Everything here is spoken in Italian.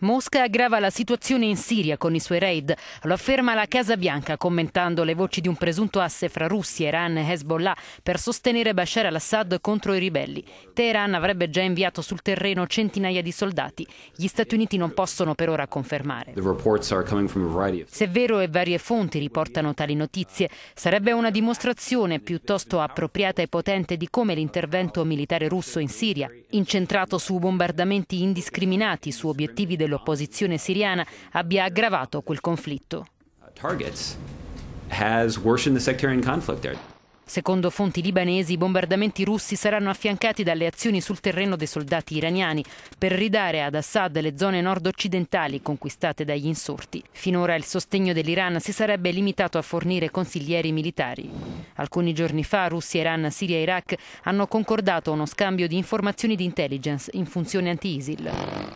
Mosca aggrava la situazione in Siria con i suoi raid, lo afferma la Casa Bianca commentando le voci di un presunto asse fra Russia, Iran e Hezbollah per sostenere Bashar al-Assad contro i ribelli. Teheran avrebbe già inviato sul terreno centinaia di soldati. Gli Stati Uniti non possono per ora confermare. Se è vero e varie fonti riportano tali notizie, sarebbe una dimostrazione piuttosto appropriata e potente di come l'intervento militare russo in Siria, incentrato su bombardamenti indiscriminati su obiettivi del dell'opposizione siriana abbia aggravato quel conflitto. Secondo fonti libanesi, i bombardamenti russi saranno affiancati dalle azioni sul terreno dei soldati iraniani per ridare ad Assad le zone nord-occidentali conquistate dagli insorti. Finora il sostegno dell'Iran si sarebbe limitato a fornire consiglieri militari. Alcuni giorni fa Russia, Iran, Siria e Iraq hanno concordato uno scambio di informazioni di intelligence in funzione anti-ISIL.